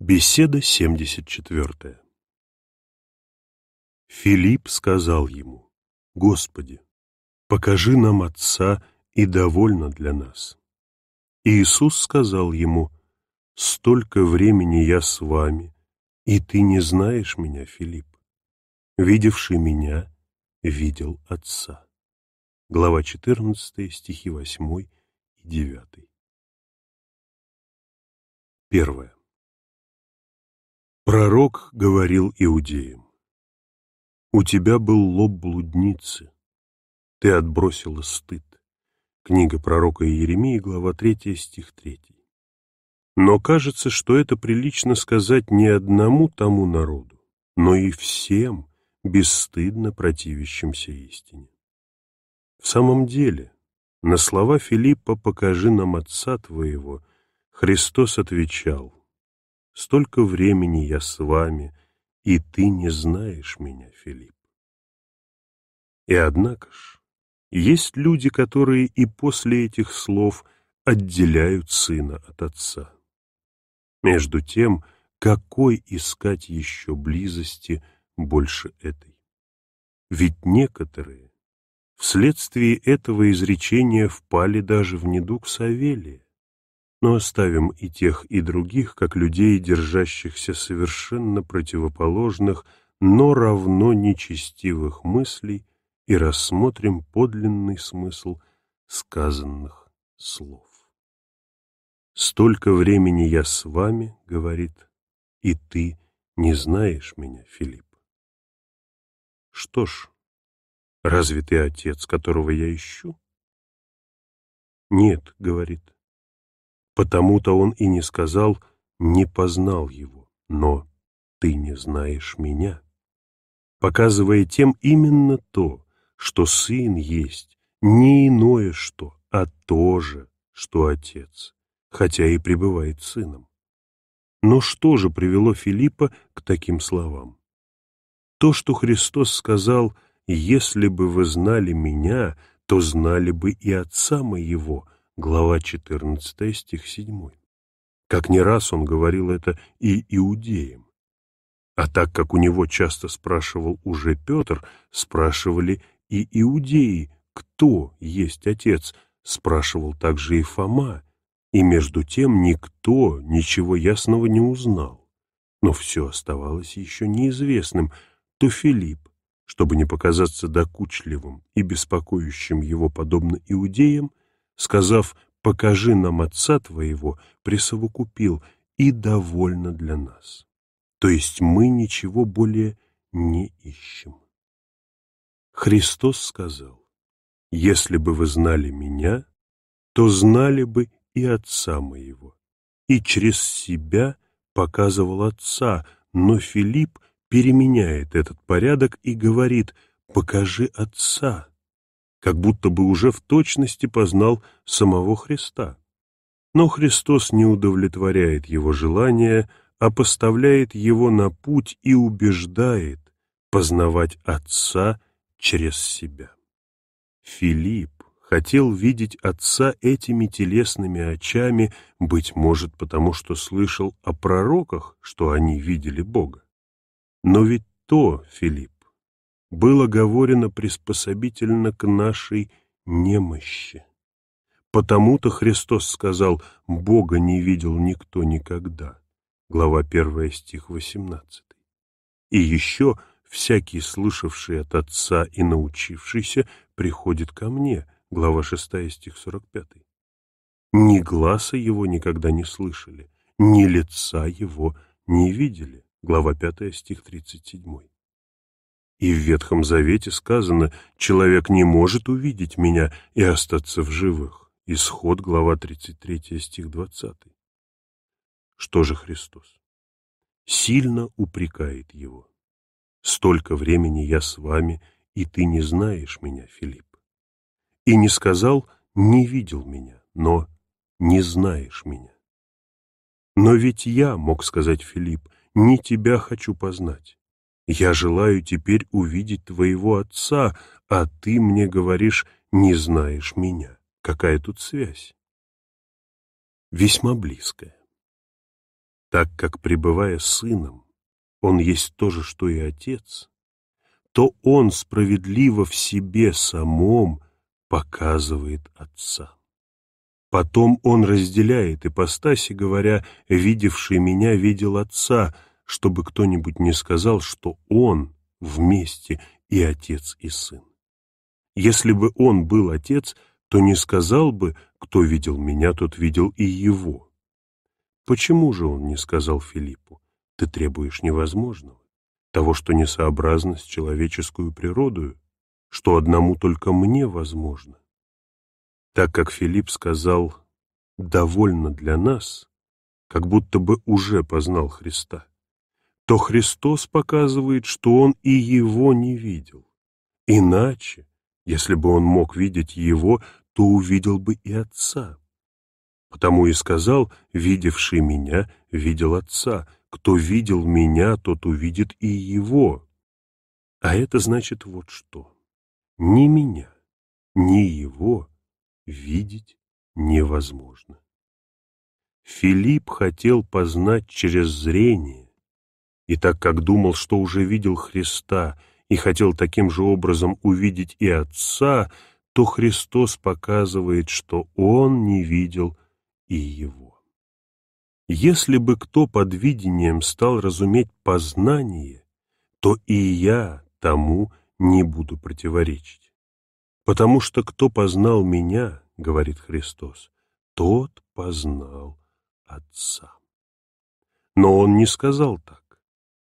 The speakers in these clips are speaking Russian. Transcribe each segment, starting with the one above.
Беседа 74 Филипп сказал ему, «Господи, покажи нам Отца, и довольно для нас». Иисус сказал ему, «Столько времени я с вами, и ты не знаешь меня, Филипп. Видевший меня, видел Отца». Глава 14, стихи 8 и 9. Первое. Пророк говорил иудеям, «У тебя был лоб блудницы, ты отбросила стыд». Книга пророка Иеремии, глава 3, стих 3. Но кажется, что это прилично сказать не одному тому народу, но и всем, бесстыдно противящимся истине. В самом деле, на слова Филиппа «покажи нам Отца Твоего» Христос отвечал, Столько времени я с вами, и ты не знаешь меня, Филипп. И однако ж, есть люди, которые и после этих слов отделяют сына от отца. Между тем, какой искать еще близости больше этой? Ведь некоторые вследствие этого изречения впали даже в недуг Савелия но оставим и тех, и других, как людей, держащихся совершенно противоположных, но равно нечестивых мыслей, и рассмотрим подлинный смысл сказанных слов. «Столько времени я с вами, — говорит, — и ты не знаешь меня, Филипп. Что ж, разве ты отец, которого я ищу? Нет, — говорит, Потому-то он и не сказал «не познал его», но «ты не знаешь меня», показывая тем именно то, что сын есть, не иное что, а то же, что отец, хотя и пребывает сыном. Но что же привело Филиппа к таким словам? То, что Христос сказал «если бы вы знали меня», то знали бы и отца моего, глава 14, стих 7. Как не раз он говорил это и иудеям. А так как у него часто спрашивал уже Петр, спрашивали и иудеи, кто есть Отец, спрашивал также и Фома, и между тем никто ничего ясного не узнал. Но все оставалось еще неизвестным, то Филипп, чтобы не показаться докучливым и беспокоящим его подобно иудеям, — сказав «покажи нам отца твоего», присовокупил «и довольно для нас». То есть мы ничего более не ищем. Христос сказал «Если бы вы знали меня, то знали бы и отца моего, и через себя показывал отца, но Филипп переменяет этот порядок и говорит «покажи отца» как будто бы уже в точности познал самого Христа. Но Христос не удовлетворяет его желания, а поставляет его на путь и убеждает познавать Отца через себя. Филипп хотел видеть Отца этими телесными очами, быть может, потому что слышал о пророках, что они видели Бога. Но ведь то, Филипп, было говорено приспособительно к нашей немощи. Потому-то Христос сказал «Бога не видел никто никогда». Глава 1, стих 18. И еще «Всякий, слышавший от Отца и научившийся, приходит ко мне». Глава 6, стих 45. Ни глаза его никогда не слышали, ни лица его не видели. Глава 5, стих 37. И в Ветхом Завете сказано «Человек не может увидеть меня и остаться в живых». Исход, глава 33, стих 20. Что же Христос? Сильно упрекает его. «Столько времени я с вами, и ты не знаешь меня, Филипп». И не сказал «не видел меня», но «не знаешь меня». «Но ведь я, — мог сказать Филипп, — не тебя хочу познать, я желаю теперь увидеть твоего отца, а ты мне говоришь, не знаешь меня. Какая тут связь? Весьма близкая. Так как, пребывая сыном, он есть то же, что и отец, то он справедливо в себе самом показывает отца. Потом он разделяет ипостаси, говоря, «видевший меня видел отца», чтобы кто-нибудь не сказал, что он вместе и отец, и сын. Если бы он был отец, то не сказал бы, кто видел меня, тот видел и его. Почему же он не сказал Филиппу, ты требуешь невозможного, того, что несообразно с человеческую природою, что одному только мне возможно? Так как Филипп сказал «довольно для нас», как будто бы уже познал Христа то Христос показывает, что он и его не видел. Иначе, если бы он мог видеть его, то увидел бы и Отца. Потому и сказал, видевший меня, видел Отца. Кто видел меня, тот увидит и его. А это значит вот что. Ни меня, ни его видеть невозможно. Филипп хотел познать через зрение, и так как думал, что уже видел Христа и хотел таким же образом увидеть и Отца, то Христос показывает, что Он не видел и Его. Если бы кто под видением стал разуметь познание, то и я тому не буду противоречить. Потому что кто познал меня, говорит Христос, тот познал Отца. Но Он не сказал так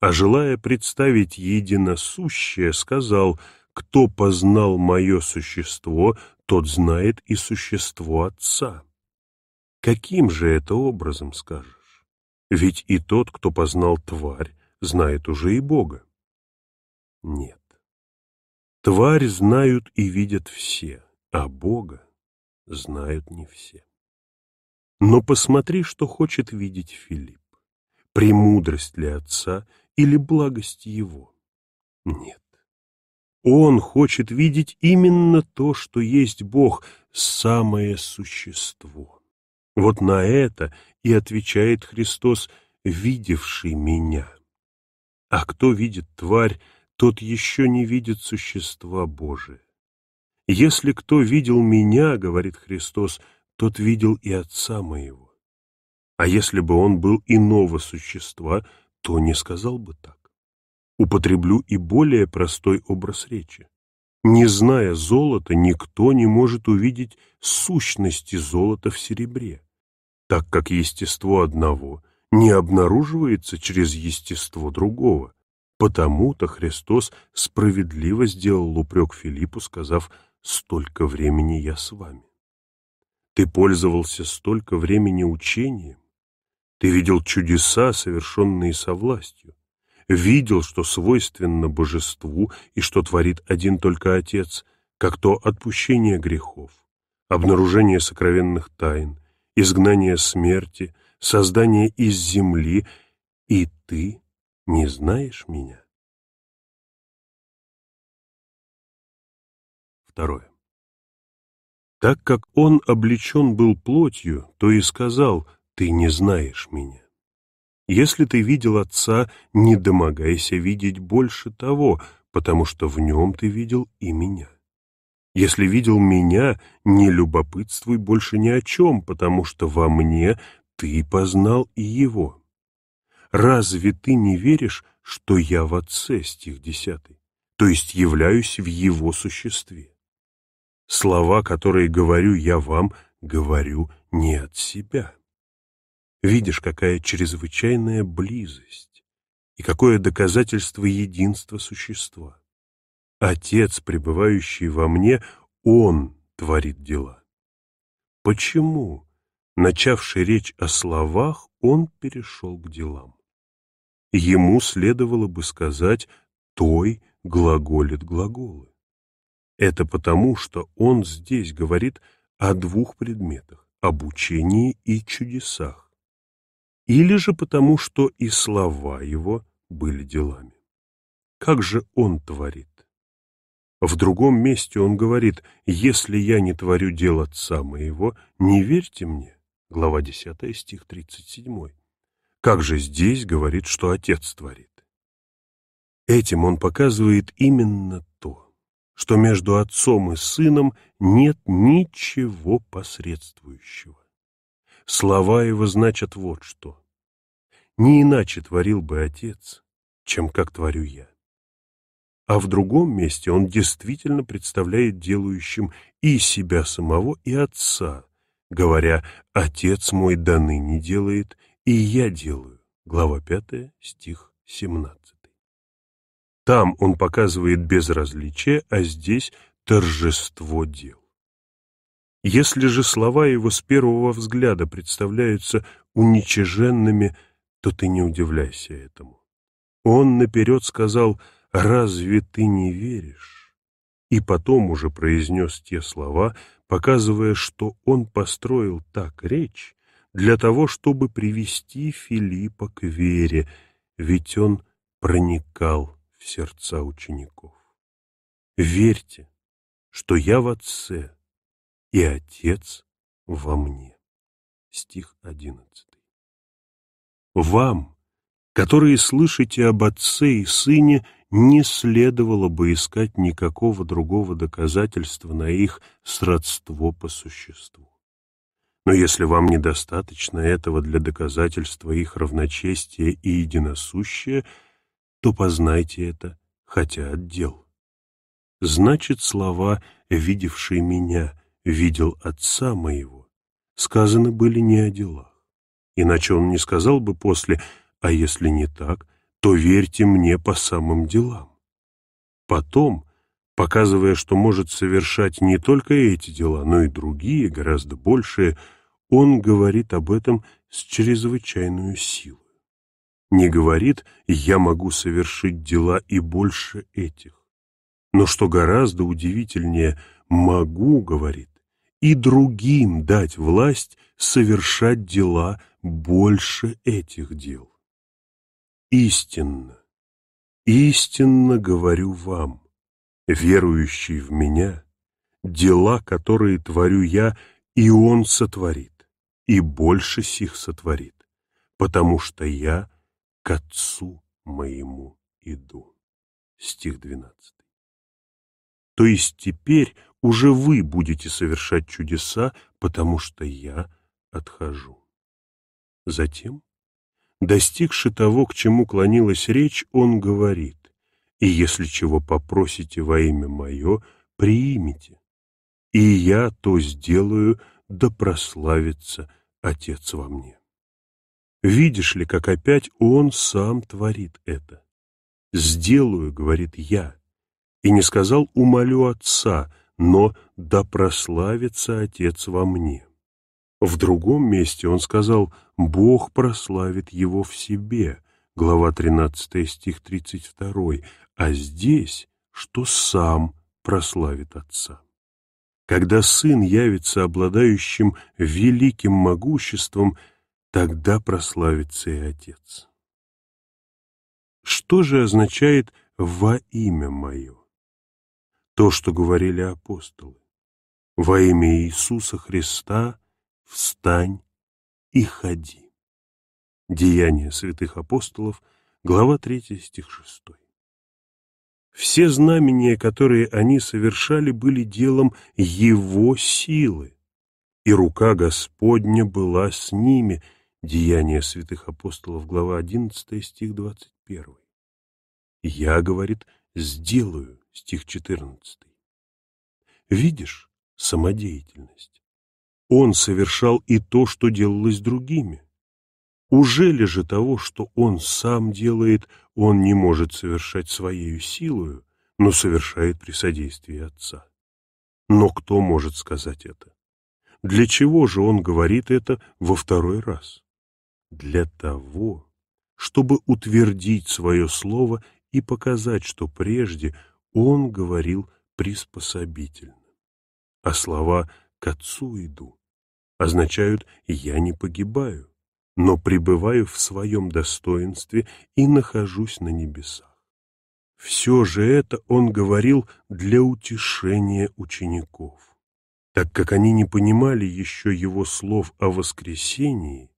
а желая представить единосущее, сказал «Кто познал мое существо, тот знает и существо Отца». Каким же это образом скажешь? Ведь и тот, кто познал тварь, знает уже и Бога. Нет. Тварь знают и видят все, а Бога знают не все. Но посмотри, что хочет видеть Филипп. Премудрость ли Отца или благость его. Нет. Он хочет видеть именно то, что есть Бог, самое существо. Вот на это и отвечает Христос, видевший меня. А кто видит тварь, тот еще не видит существа Божие. Если кто видел меня, говорит Христос, тот видел и Отца моего. А если бы он был иного существа, то не сказал бы так. Употреблю и более простой образ речи. Не зная золота, никто не может увидеть сущности золота в серебре, так как естество одного не обнаруживается через естество другого. Потому-то Христос справедливо сделал упрек Филиппу, сказав «Столько времени я с вами». Ты пользовался столько времени учением, ты видел чудеса, совершенные со властью. Видел, что свойственно божеству и что творит один только Отец, как то отпущение грехов, обнаружение сокровенных тайн, изгнание смерти, создание из земли, и ты не знаешь меня. Второе. Так как он облечен был плотью, то и сказал — ты не знаешь меня. Если ты видел Отца, не домогайся видеть больше того, потому что в нем ты видел и меня. Если видел меня, не любопытствуй больше ни о чем, потому что во мне ты познал и его. Разве ты не веришь, что я в Отце, стих 10, то есть являюсь в его существе? Слова, которые говорю я вам, говорю не от себя. Видишь, какая чрезвычайная близость и какое доказательство единства существа. Отец, пребывающий во мне, Он творит дела. Почему, начавший речь о словах, Он перешел к делам? Ему следовало бы сказать «той глаголит глаголы». Это потому, что он здесь говорит о двух предметах – обучении и чудесах или же потому, что и слова его были делами. Как же он творит? В другом месте он говорит, «Если я не творю дел Отца моего, не верьте мне». Глава 10, стих 37. Как же здесь говорит, что Отец творит? Этим он показывает именно то, что между Отцом и Сыном нет ничего посредствующего. Слова его значат вот что. Не иначе творил бы Отец, чем как творю я. А в другом месте он действительно представляет делающим и себя самого, и Отца, говоря «Отец мой до ныне делает, и я делаю». Глава 5, стих 17. Там он показывает безразличие, а здесь торжество дел. Если же слова его с первого взгляда представляются уничиженными, то ты не удивляйся этому. Он наперед сказал «Разве ты не веришь?» и потом уже произнес те слова, показывая, что он построил так речь для того, чтобы привести Филиппа к вере, ведь он проникал в сердца учеников. «Верьте, что я в Отце, и Отец во мне. Стих 11. Вам, которые слышите об Отце и Сыне, не следовало бы искать никакого другого доказательства на их сродство по существу. Но если вам недостаточно этого для доказательства их равночестия и единосущия, то познайте это, хотя отдел. Значит, слова «видевший меня» видел отца моего, сказаны были не о делах. Иначе он не сказал бы после, а если не так, то верьте мне по самым делам. Потом, показывая, что может совершать не только эти дела, но и другие, гораздо большие, он говорит об этом с чрезвычайную силой. Не говорит «я могу совершить дела и больше этих». Но что гораздо удивительнее, «могу», говорит, и другим дать власть совершать дела больше этих дел. Истинно, истинно говорю вам, верующий в меня, дела, которые творю я, и он сотворит, и больше сих сотворит, потому что я к Отцу моему иду. Стих 12. То есть теперь уже вы будете совершать чудеса, потому что я отхожу. Затем, достигши того, к чему клонилась речь, он говорит, «И если чего попросите во имя мое, приимите, и я то сделаю, да прославится Отец во мне». Видишь ли, как опять он сам творит это? «Сделаю, — говорит я, — и не сказал, умолю Отца, — но «да прославится Отец во мне». В другом месте он сказал «Бог прославит его в себе», глава 13 стих 32, а здесь, что сам прославит Отца. Когда Сын явится обладающим великим могуществом, тогда прославится и Отец. Что же означает «во имя мое»? то, что говорили апостолы. Во имя Иисуса Христа встань и ходи. Деяния святых апостолов, глава 3, стих 6. Все знамения, которые они совершали, были делом Его силы, и рука Господня была с ними. Деяния святых апостолов, глава 11, стих 21. «Я, — говорит, — сделаю стих 14. Видишь самодеятельность? Он совершал и то, что делалось другими. Уже ли же того, что он сам делает, он не может совершать своей силою, но совершает при содействии Отца? Но кто может сказать это? Для чего же он говорит это во второй раз? Для того, чтобы утвердить свое слово и показать, что прежде он говорил приспособительно. А слова «к отцу иду» означают «я не погибаю, но пребываю в своем достоинстве и нахожусь на небесах». Все же это он говорил для утешения учеников. Так как они не понимали еще его слов о воскресении,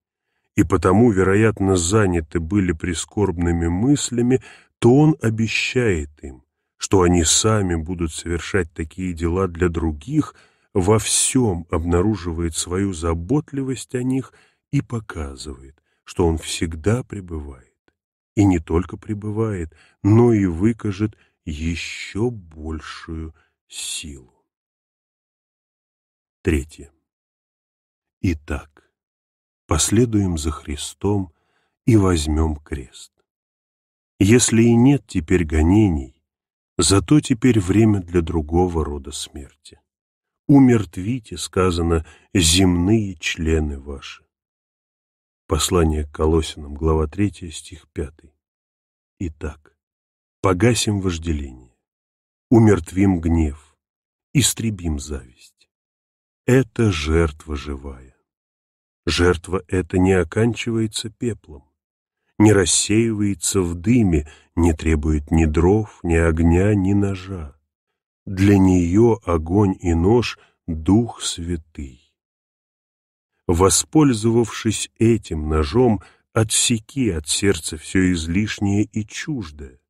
и потому, вероятно, заняты были прискорбными мыслями, то он обещает им что они сами будут совершать такие дела для других, во всем обнаруживает свою заботливость о них и показывает, что он всегда пребывает. И не только пребывает, но и выкажет еще большую силу. Третье. Итак, последуем за Христом и возьмем крест. Если и нет теперь гонений, Зато теперь время для другого рода смерти. «Умертвите», — сказано, — «земные члены ваши». Послание к Колосинам, глава 3, стих 5. Итак, погасим вожделение, умертвим гнев, истребим зависть. Это жертва живая. Жертва эта не оканчивается пеплом не рассеивается в дыме, не требует ни дров, ни огня, ни ножа. Для нее огонь и нож — Дух Святый. Воспользовавшись этим ножом, отсеки от сердца все излишнее и чуждое.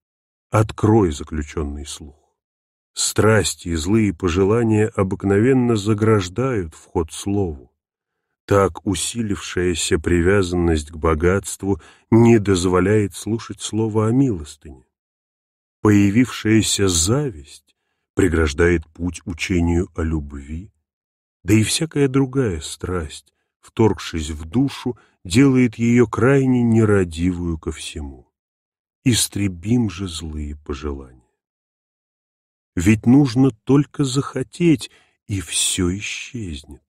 Открой заключенный слух. Страсти и злые пожелания обыкновенно заграждают вход слову. Так усилившаяся привязанность к богатству не дозволяет слушать слово о милостыне. Появившаяся зависть преграждает путь учению о любви, да и всякая другая страсть, вторгшись в душу, делает ее крайне нерадивую ко всему. Истребим же злые пожелания. Ведь нужно только захотеть, и все исчезнет.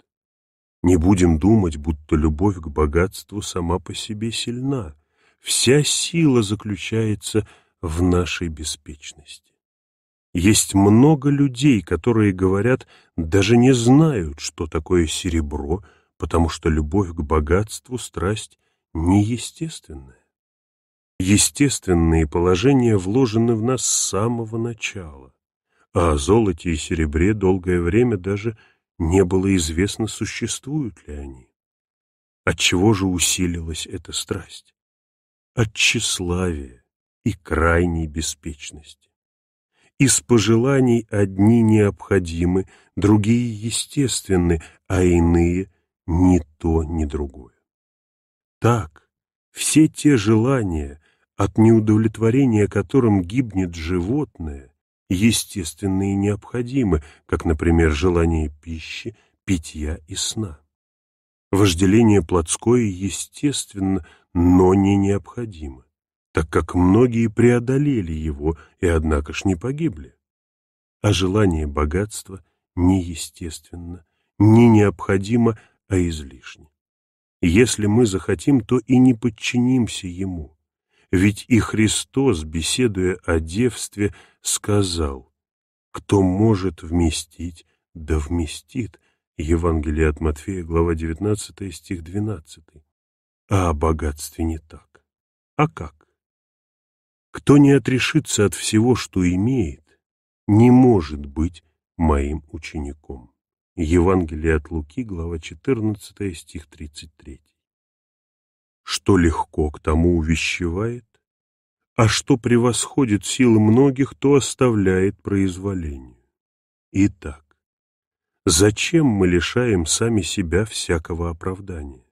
Не будем думать, будто любовь к богатству сама по себе сильна. Вся сила заключается в нашей беспечности. Есть много людей, которые говорят, даже не знают, что такое серебро, потому что любовь к богатству, страсть неестественная. Естественные положения вложены в нас с самого начала, а о золоте и серебре долгое время даже не было известно, существуют ли они. Отчего же усилилась эта страсть? От тщеславия и крайней беспечности. Из пожеланий одни необходимы, другие естественны, а иные — ни то, ни другое. Так, все те желания, от неудовлетворения которым гибнет животное, естественны и необходимы, как, например, желание пищи, питья и сна. Вожделение плотское естественно, но не необходимо, так как многие преодолели его и, однако ж, не погибли. А желание богатства не естественно, не необходимо, а излишне. Если мы захотим, то и не подчинимся ему. Ведь и Христос, беседуя о девстве, сказал, «Кто может вместить, да вместит». Евангелие от Матфея, глава 19, стих 12. А о богатстве не так. А как? Кто не отрешится от всего, что имеет, не может быть моим учеником. Евангелие от Луки, глава 14, стих 33 что легко к тому увещевает, а что превосходит силы многих, то оставляет произволению. Итак, зачем мы лишаем сами себя всякого оправдания?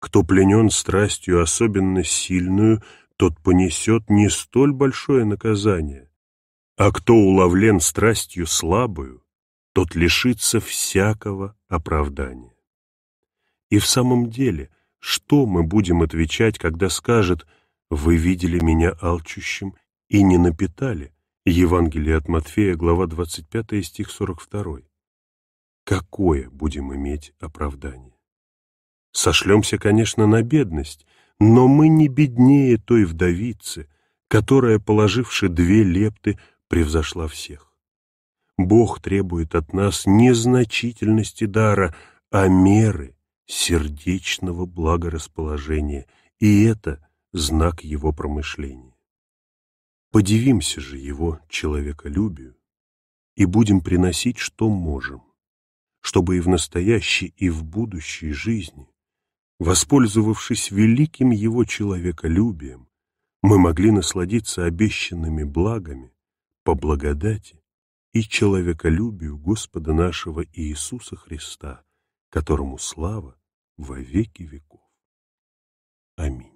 Кто пленен страстью особенно сильную, тот понесет не столь большое наказание, а кто уловлен страстью слабую, тот лишится всякого оправдания. И в самом деле – что мы будем отвечать, когда скажет «Вы видели меня алчущим и не напитали»? Евангелие от Матфея, глава 25, стих 42. Какое будем иметь оправдание? Сошлемся, конечно, на бедность, но мы не беднее той вдовицы, которая, положивши две лепты, превзошла всех. Бог требует от нас незначительности дара, а меры, сердечного благорасположения, и это знак его промышления. Подивимся же его человеколюбию и будем приносить, что можем, чтобы и в настоящей, и в будущей жизни, воспользовавшись великим его человеколюбием, мы могли насладиться обещанными благами по благодати и человеколюбию Господа нашего Иисуса Христа, которому слава во веки веков. Аминь.